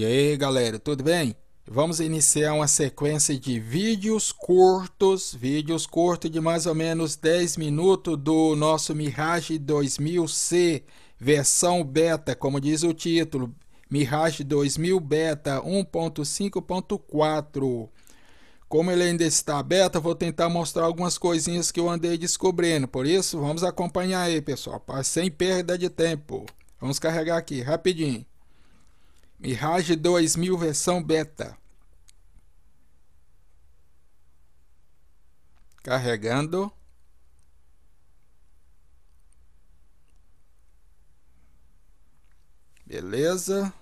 E aí galera, tudo bem? Vamos iniciar uma sequência de vídeos curtos, vídeos curtos de mais ou menos 10 minutos do nosso Mirage 2000C, versão beta, como diz o título, Mirage 2000 beta 1.5.4. Como ele ainda está beta, vou tentar mostrar algumas coisinhas que eu andei descobrindo, por isso vamos acompanhar aí pessoal, sem perda de tempo. Vamos carregar aqui rapidinho. Mirage 2000 versão beta. Carregando. Beleza.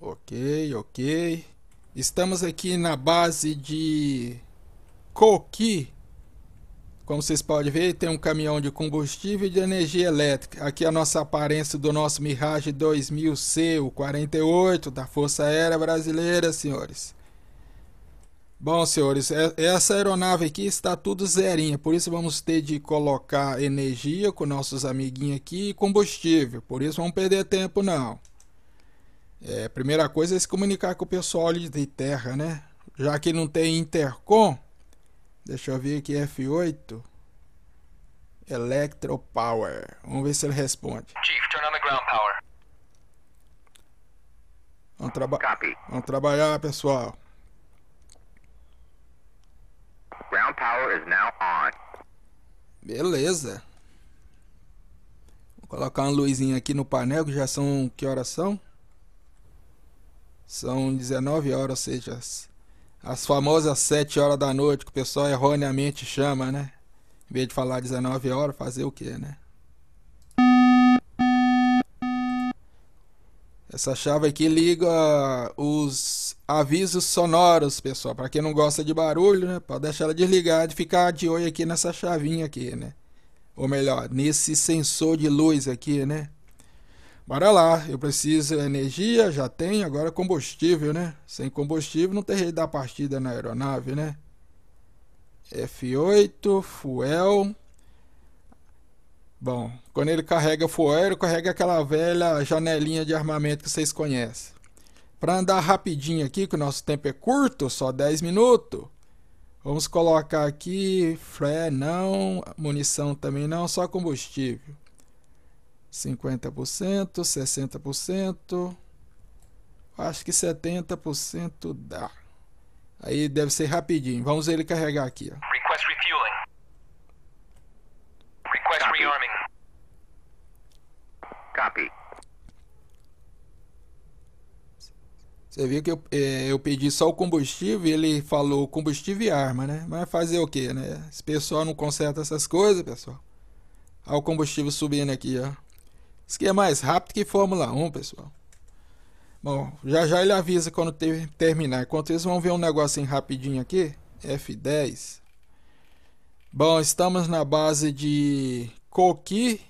Ok, ok. Estamos aqui na base de Coqui como vocês podem ver, tem um caminhão de combustível e de energia elétrica. Aqui é a nossa aparência do nosso Mirage 2000C, o 48 da Força Aérea Brasileira, senhores. Bom, senhores, é, essa aeronave aqui está tudo zerinha, por isso vamos ter de colocar energia com nossos amiguinhos aqui e combustível, por isso vamos perder tempo não. É, primeira coisa é se comunicar com o pessoal de terra, né? Já que não tem intercom, Deixa eu ver aqui, F8. Electro Power. Vamos ver se ele responde. Chief, turn on the ground power. Vamos, traba Copy. Vamos trabalhar, pessoal. Ground power is now on. Beleza. Vou colocar uma luzinha aqui no painel, que já são... Que horas são? São 19 horas, ou seja, as famosas 7 horas da noite que o pessoal erroneamente chama, né? Em vez de falar 19 horas, fazer o quê, né? Essa chave aqui liga os avisos sonoros, pessoal. Para quem não gosta de barulho, né? Pode deixar ela desligada e ficar de olho aqui nessa chavinha aqui, né? Ou melhor, nesse sensor de luz aqui, né? Bora lá, eu preciso energia, já tem, agora é combustível, né? Sem combustível não tem rei da partida na aeronave, né? F8, fuel. Bom, quando ele carrega fuel, ele carrega aquela velha janelinha de armamento que vocês conhecem. Para andar rapidinho aqui, que o nosso tempo é curto, só 10 minutos. Vamos colocar aqui, flare não, munição também não, só combustível. 50%, 60%, acho que 70% dá. Aí deve ser rapidinho. Vamos ele carregar aqui. Ó. Request refueling. Request Copy. rearming. Copy. Você viu que eu, é, eu pedi só o combustível e ele falou combustível e arma, né? Mas fazer o que, né? Esse pessoal não conserta essas coisas, pessoal. Olha o combustível subindo aqui, ó. Isso aqui é mais rápido que Fórmula 1, pessoal. Bom, já já ele avisa quando ter, terminar. Enquanto isso, vamos ver um negocinho rapidinho aqui. F10. Bom, estamos na base de Coqui.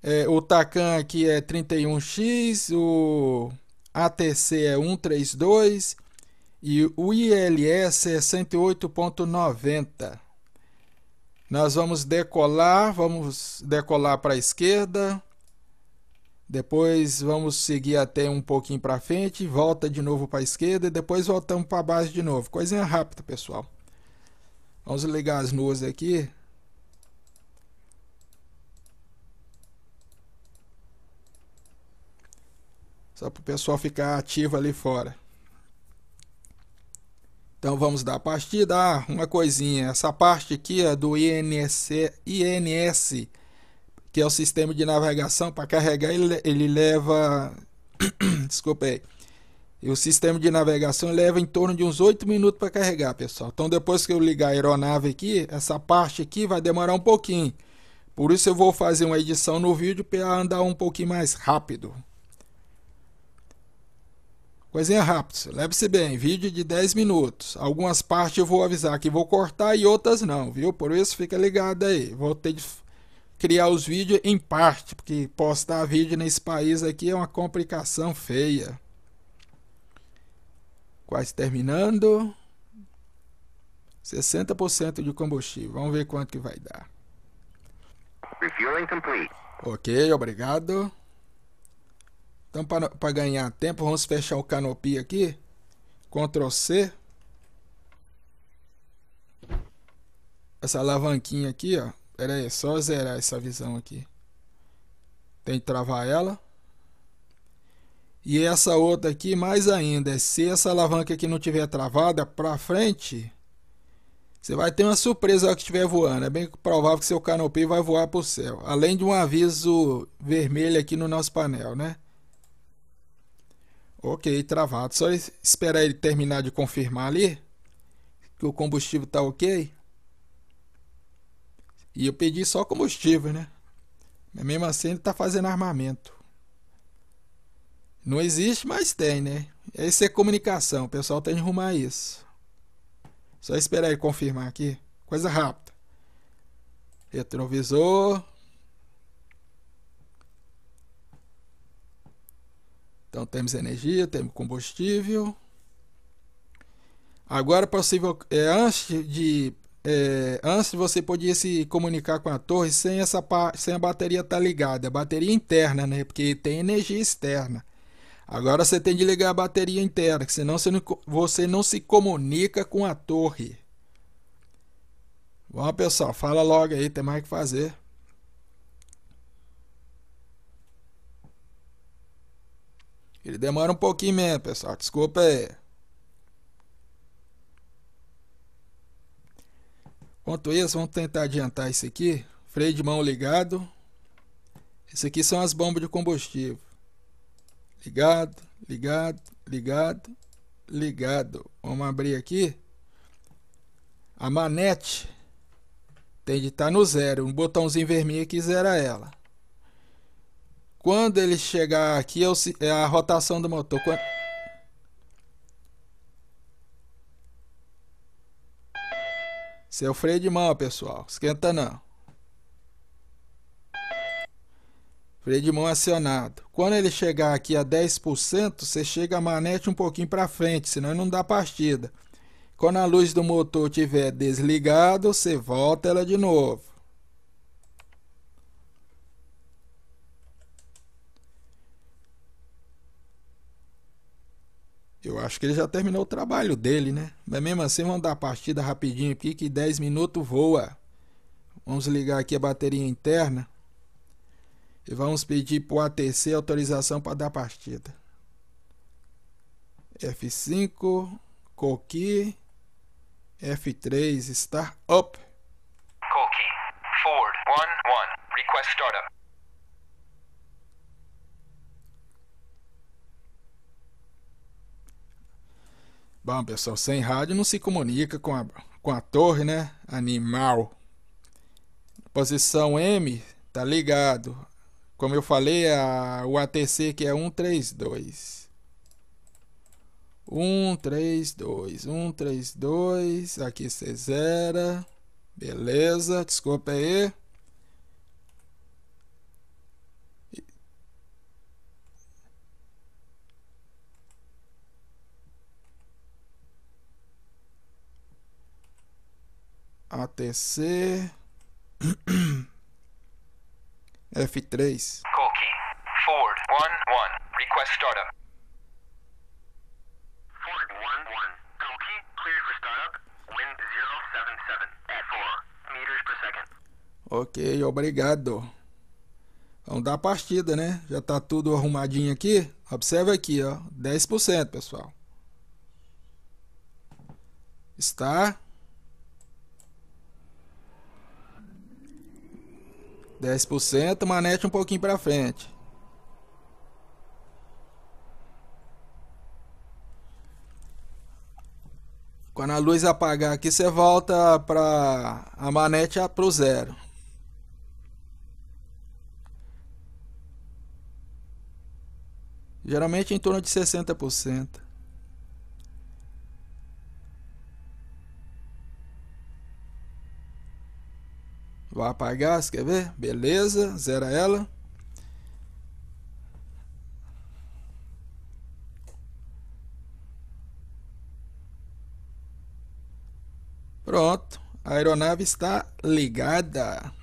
É, o Takan aqui é 31X, o ATC é 132 e o ILS é 108.90. Nós vamos decolar, vamos decolar para a esquerda. Depois vamos seguir até um pouquinho para frente, volta de novo para a esquerda e depois voltamos para a base de novo. Coisinha rápida, pessoal. Vamos ligar as nuas aqui. Só para o pessoal ficar ativo ali fora. Então vamos dar partida. Ah, uma coisinha. Essa parte aqui é do INS, INS que é o sistema de navegação, para carregar ele, ele leva. Desculpa aí. E o sistema de navegação leva em torno de uns 8 minutos para carregar, pessoal. Então, depois que eu ligar a aeronave aqui, essa parte aqui vai demorar um pouquinho. Por isso, eu vou fazer uma edição no vídeo para andar um pouquinho mais rápido. Coisinha rápida, lembre-se bem, vídeo de 10 minutos. Algumas partes eu vou avisar que vou cortar e outras não, viu? Por isso, fica ligado aí. Vou ter de criar os vídeos em parte, porque postar vídeo nesse país aqui é uma complicação feia. Quase terminando. 60% de combustível. Vamos ver quanto que vai dar. Refueling complete. Ok, obrigado. Então, para ganhar tempo, vamos fechar o canopy aqui. Ctrl C. Essa alavanquinha aqui, ó. Pera aí, só zerar essa visão aqui. Tem que travar ela. E essa outra aqui, mais ainda, é se essa alavanca aqui não tiver travada para frente, você vai ter uma surpresa ao que estiver voando. É bem provável que seu canopê vai voar para o céu. Além de um aviso vermelho aqui no nosso painel, né? Ok, travado. Só esperar ele terminar de confirmar ali que o combustível está ok. E eu pedi só combustível, né? Mas mesmo assim ele tá fazendo armamento. Não existe, mas tem, né? Essa é comunicação, o pessoal tem que arrumar isso. Só esperar ele confirmar aqui. Coisa rápida. Retrovisor. Então temos energia, temos combustível. Agora possível é antes de é, antes você podia se comunicar com a torre sem, essa, sem a bateria estar tá ligada, a bateria interna, né? Porque tem energia externa. Agora você tem de ligar a bateria interna, que senão você não, você não se comunica com a torre. Bom, pessoal, fala logo aí, tem mais o que fazer. Ele demora um pouquinho mesmo, pessoal. Desculpa aí. Enquanto isso, vamos tentar adiantar isso aqui. Freio de mão ligado. Isso aqui são as bombas de combustível. Ligado, ligado, ligado, ligado. Vamos abrir aqui. A manete tem de estar tá no zero. Um botãozinho vermelho que zera ela. Quando ele chegar aqui, é a rotação do motor. Quando... Seu é o freio de mão, pessoal. Esquenta não. Freio de mão acionado. Quando ele chegar aqui a 10%, você chega a manete um pouquinho para frente, senão não dá partida. Quando a luz do motor tiver desligado, você volta ela de novo. Eu acho que ele já terminou o trabalho dele, né? Mas mesmo assim, vamos dar a partida rapidinho aqui, que 10 minutos voa. Vamos ligar aqui a bateria interna. E vamos pedir para o ATC autorização para dar partida. F5, Coqui, F3, Start Up. Coqui, Ford, 1, 1, request startup. Bom, pessoal, sem rádio não se comunica com a, com a torre, né? Animal. Posição M, tá ligado. Como eu falei, a, o ATC que é 132. 132, 132. Aqui você zera. Beleza, desculpa aí. ATC F3 Koki Ford 11 request startup Ford 11 1 clear for startup wind 077 at 4 meters per second OK, obrigado. Vamos então, dar a partida, né? Já tá tudo arrumadinho aqui. Observe aqui, ó, 10%, pessoal. Está 10%, manete um pouquinho para frente. Quando a luz apagar aqui, você volta para a manete para o zero. Geralmente em torno de 60%. Vou apagar, quer ver? Beleza, zera ela. Pronto, a aeronave está ligada.